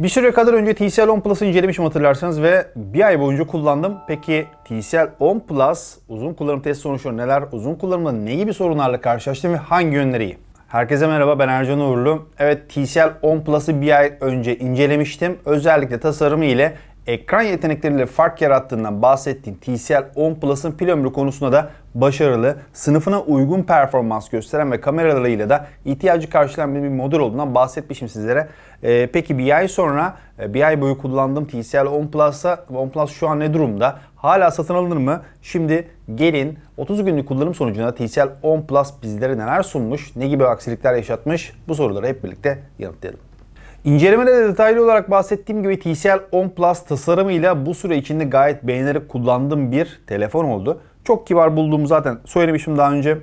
Bir süre kadar önce TCL 10 Plus'ı incelemişim hatırlarsanız ve bir ay boyunca kullandım. Peki TCL 10 Plus uzun kullanım test sonuçları neler? Uzun kullanımda ne gibi sorunlarla karşılaştım ve hangi yönleri iyi? Herkese merhaba ben Ercan Uğurlu. Evet TCL 10 Plus'ı bir ay önce incelemiştim. Özellikle tasarımı ile ekran yetenekleriyle fark yarattığından bahsettiğim TCL 10 Plus'ın pil ömrü konusunda da başarılı, sınıfına uygun performans gösteren ve kameralarıyla da ihtiyacı karşılayan bir model olduğundan bahsetmişim sizlere. E, peki bir ay sonra, e, bir ay boyu kullandığım TCL 10 Plus'a, 10 Plus şu an ne durumda? Hala satın alınır mı? Şimdi gelin 30 günlük kullanım sonucunda TCL 10 Plus bizlere neler sunmuş, ne gibi aksilikler yaşatmış bu soruları hep birlikte yanıtlayalım. İncelemede de detaylı olarak bahsettiğim gibi TCL 10 Plus tasarımıyla bu süre içinde gayet beğenerek kullandığım bir telefon oldu. Çok kibar bulduğumu zaten söylemişim daha önce.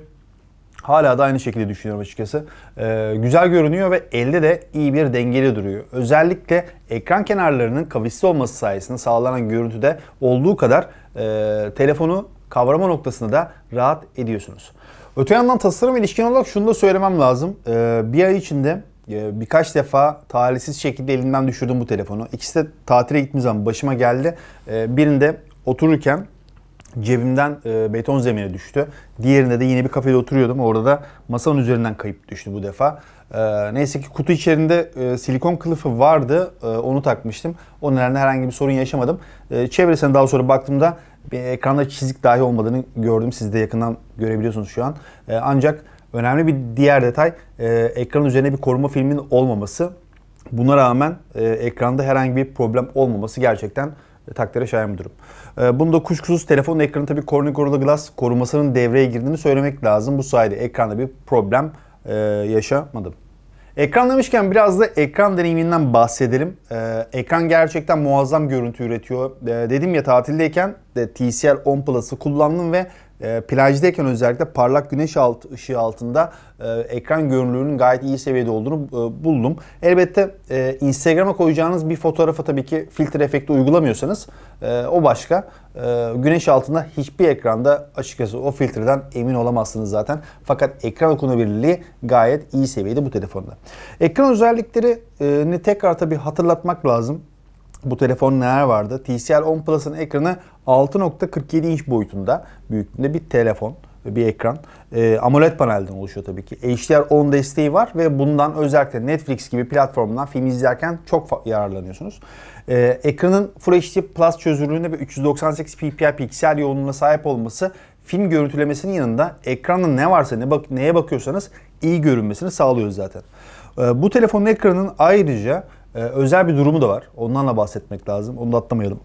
Hala da aynı şekilde düşünüyorum açıkçası. Ee, güzel görünüyor ve elde de iyi bir dengeli duruyor. Özellikle ekran kenarlarının kavisli olması sayesinde sağlanan görüntüde olduğu kadar e, telefonu kavrama noktasında da rahat ediyorsunuz. Öte yandan tasarım ilişkin olarak şunu da söylemem lazım. Ee, bir ay içinde e, birkaç defa talihsiz şekilde elinden düşürdüm bu telefonu. İkisi de tatile gittiğim zaman başıma geldi. Ee, birinde otururken cebimden e, beton zemine düştü. Diğerinde de yine bir kafede oturuyordum. Orada da masanın üzerinden kayıp düştü bu defa. E, neyse ki kutu içerisinde e, silikon kılıfı vardı. E, onu takmıştım. O nedenle herhangi bir sorun yaşamadım. E, çevresine daha sonra baktığımda bir ekranda çizik dahi olmadığını gördüm. Siz de yakından görebiliyorsunuz şu an. E, ancak önemli bir diğer detay e, ekranın üzerine bir koruma filmin olmaması. Buna rağmen e, ekranda herhangi bir problem olmaması gerçekten e, takdire şayan bir durum. E, Bunda kuşkusuz telefonun ekranı tabii Corning Gorilla Glass korumasının devreye girdiğini söylemek lazım. Bu sayede ekranda bir problem e, yaşamadım. Ekran demişken biraz da ekran deneyiminden bahsedelim. Ee, ekran gerçekten muazzam görüntü üretiyor. Ee, dedim ya tatildeyken işte TCL 10 Plus'ı kullandım ve e, plajdayken özellikle parlak güneş alt, ışığı altında e, ekran görünürlüğünün gayet iyi seviyede olduğunu e, buldum. Elbette e, Instagram'a koyacağınız bir fotoğrafa tabii ki filtre efekti uygulamıyorsanız e, o başka. E, güneş altında hiçbir ekranda açıkçası o filtreden emin olamazsınız zaten. Fakat ekran okunabilirliği gayet iyi seviyede bu telefonda. Ekran özelliklerini e, tekrar tabii hatırlatmak lazım bu telefon neler vardı? TCL 10 Plus'ın ekranı 6.47 inç boyutunda büyüklüğünde bir telefon bir ekran. E, AMOLED panelden oluşuyor tabii ki. HDR10 desteği var ve bundan özellikle Netflix gibi platformdan film izlerken çok yararlanıyorsunuz. E, ekranın Full HD Plus çözünürlüğünde ve 398 ppi piksel yoğunluğuna sahip olması film görüntülemesinin yanında ekranın ne varsa ne bak neye bakıyorsanız iyi görünmesini sağlıyor zaten. E, bu telefonun ekranının ayrıca e, özel bir durumu da var. Ondan da bahsetmek lazım. Onu da atlamayalım.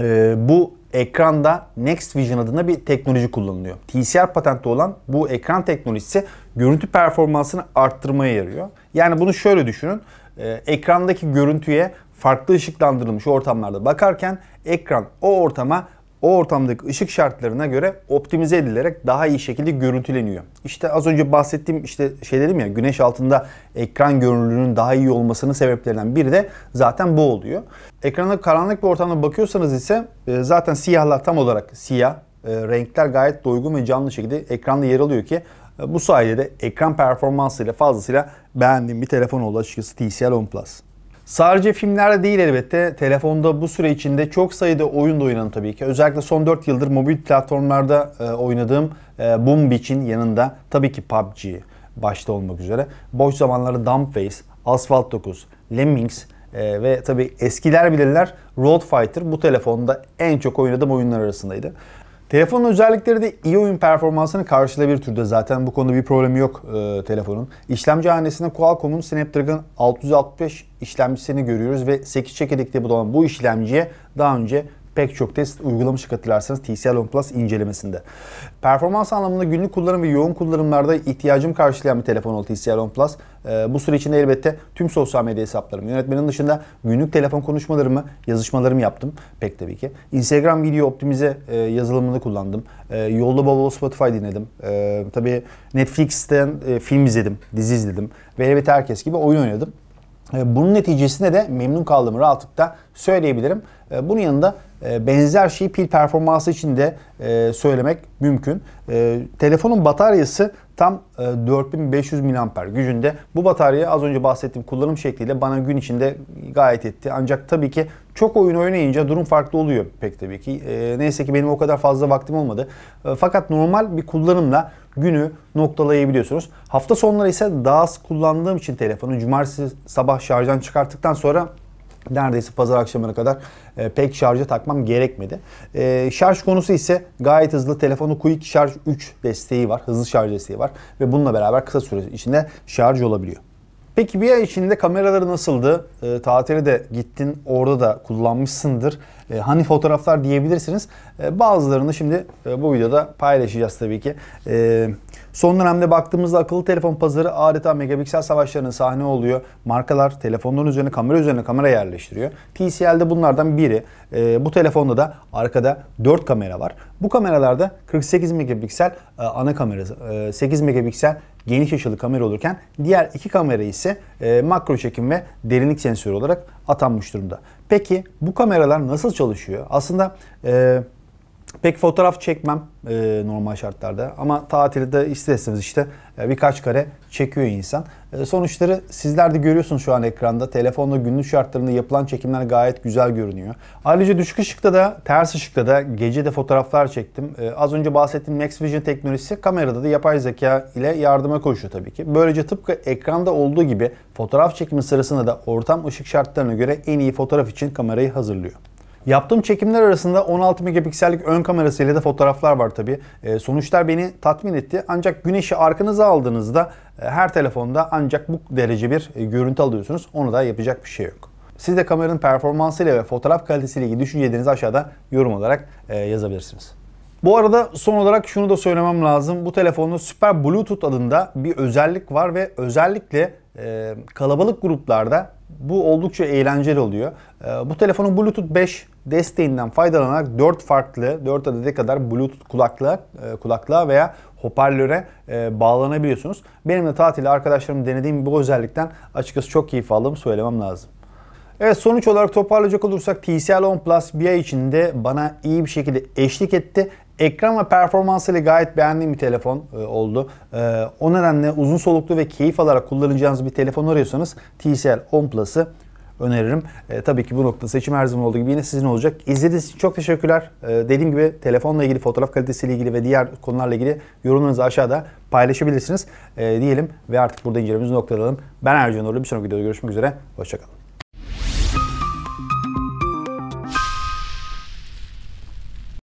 E, bu ekranda Next Vision adında bir teknoloji kullanılıyor. TCR patentli olan bu ekran teknolojisi görüntü performansını arttırmaya yarıyor. Yani bunu şöyle düşünün. E, ekrandaki görüntüye farklı ışıklandırılmış ortamlarda bakarken ekran o ortama o ortamdaki ışık şartlarına göre optimize edilerek daha iyi şekilde görüntüleniyor. İşte az önce bahsettiğim işte şey dedim ya güneş altında ekran görünürlüğünün daha iyi olmasının sebeplerinden biri de zaten bu oluyor. Ekrana karanlık bir ortamda bakıyorsanız ise e, zaten siyahlar tam olarak siyah. E, renkler gayet doygun ve canlı şekilde ekranda yer alıyor ki e, bu sayede de ekran performansıyla fazlasıyla beğendiğim bir telefon oldu açıkçası TCL Plus. Sadece filmlerde değil elbette. Telefonda bu süre içinde çok sayıda oyun da oynadım tabii ki. Özellikle son 4 yıldır mobil platformlarda e, oynadığım e, Boom Beach'in yanında tabii ki PUBG başta olmak üzere. Boş zamanları Dump Face, Asphalt 9, Lemmings e, ve tabii eskiler bilirler Road Fighter bu telefonda en çok oynadığım oyunlar arasındaydı. Telefonun özellikleri de iyi oyun performansını karşılayabilir türde. Zaten bu konuda bir problemi yok e, telefonun. İşlemci hanesinde Qualcomm'un Snapdragon 665 işlemcisini görüyoruz ve 8 çekirdekli olan bu işlemciye daha önce pek çok test uygulamış hatırlarsanız TCL Plus incelemesinde. Performans anlamında günlük kullanım ve yoğun kullanımlarda ihtiyacım karşılayan bir telefon oldu TCL OnePlus. Ee, bu süre içinde elbette tüm sosyal medya hesaplarımı, yönetmenin dışında günlük telefon konuşmalarımı, yazışmalarımı yaptım pek tabii ki. Instagram video optimize e, yazılımını kullandım. E, yolda bol Spotify dinledim. E, tabii Netflix'ten e, film izledim, dizi izledim ve elbette herkes gibi oyun oynadım. E, bunun neticesinde de memnun kaldığımı rahatlıkla söyleyebilirim. E, bunun yanında ee, benzer şeyi pil performansı için de e, söylemek mümkün. Ee, telefonun bataryası tam 4500 e, mAh gücünde. Bu batarya az önce bahsettiğim kullanım şekliyle bana gün içinde gayet etti. Ancak tabii ki çok oyun oynayınca durum farklı oluyor pek tabii ki. Ee, neyse ki benim o kadar fazla vaktim olmadı. Fakat normal bir kullanımla günü noktalayabiliyorsunuz. Hafta sonları ise daha az kullandığım için telefonu cumartesi sabah şarjdan çıkarttıktan sonra neredeyse pazar akşamına kadar e, pek şarja takmam gerekmedi. E, şarj konusu ise gayet hızlı. Telefonu Quick Charge 3 desteği var. Hızlı şarj desteği var. Ve bununla beraber kısa süre içinde şarj olabiliyor. Peki bir ay içinde kameraları nasıldı? E, tatile de gittin, orada da kullanmışsındır e, hani fotoğraflar diyebilirsiniz. E, bazılarını şimdi e, bu videoda paylaşacağız tabii ki. E, son dönemde baktığımızda akıllı telefon pazarı adeta megapiksel savaşlarının sahne oluyor. Markalar telefonların üzerine kamera üzerine kamera yerleştiriyor. TCL'de bunlardan biri. E, bu telefonda da arkada 4 kamera var. Bu kameralarda 48 megapiksel e, ana kamera, e, 8 megapiksel geniş açılı kamera olurken diğer iki kamera ise e, makro çekim ve derinlik sensörü olarak atanmış durumda. Peki bu kameralar nasıl çalışıyor? Aslında e, Pek fotoğraf çekmem e, normal şartlarda ama tatilde istesiniz işte e, birkaç kare çekiyor insan. E, sonuçları sizler de görüyorsunuz şu an ekranda. Telefonla günlük şartlarında yapılan çekimler gayet güzel görünüyor. Ayrıca düşük ışıkta da ters ışıkta da gece de fotoğraflar çektim. E, az önce bahsettiğim Max Vision teknolojisi kamerada da yapay zeka ile yardıma koşuyor tabii ki. Böylece tıpkı ekranda olduğu gibi fotoğraf çekimi sırasında da ortam ışık şartlarına göre en iyi fotoğraf için kamerayı hazırlıyor. Yaptığım çekimler arasında 16 megapiksellik ön kamerasıyla da fotoğraflar var tabi. E, sonuçlar beni tatmin etti. Ancak güneşi arkanıza aldığınızda e, her telefonda ancak bu derece bir e, görüntü alıyorsunuz. Onu da yapacak bir şey yok. Siz de kameranın performansıyla ve fotoğraf kalitesiyle ilgili düşüncelerinizi aşağıda yorum olarak e, yazabilirsiniz. Bu arada son olarak şunu da söylemem lazım. Bu telefonun Super Bluetooth adında bir özellik var ve özellikle e, kalabalık gruplarda bu oldukça eğlenceli oluyor. E, bu telefonun Bluetooth 5 desteğinden faydalanarak 4 farklı 4 adede kadar Bluetooth kulaklığa, e, kulaklığa veya hoparlöre e, bağlanabiliyorsunuz. Benim de tatilde arkadaşlarım denediğim bu özellikten açıkçası çok keyif aldım söylemem lazım. Evet sonuç olarak toparlayacak olursak TCL 10 Plus bir ay içinde bana iyi bir şekilde eşlik etti. Ekran ve performansıyla gayet beğendiğim bir telefon e, oldu. E, o nedenle uzun soluklu ve keyif alarak kullanacağınız bir telefon arıyorsanız TCL OnePlus'ı öneririm. E, tabii ki bu nokta seçim her zaman olduğu gibi yine sizin olacak. İzlediğiniz için çok teşekkürler. dediğim gibi telefonla ilgili, fotoğraf kalitesiyle ilgili ve diğer konularla ilgili yorumlarınızı aşağıda paylaşabilirsiniz diyelim ve artık burada incelememizi noktalayalım. Ben Ercan Uğurlu. Bir sonraki videoda görüşmek üzere. Hoşçakalın.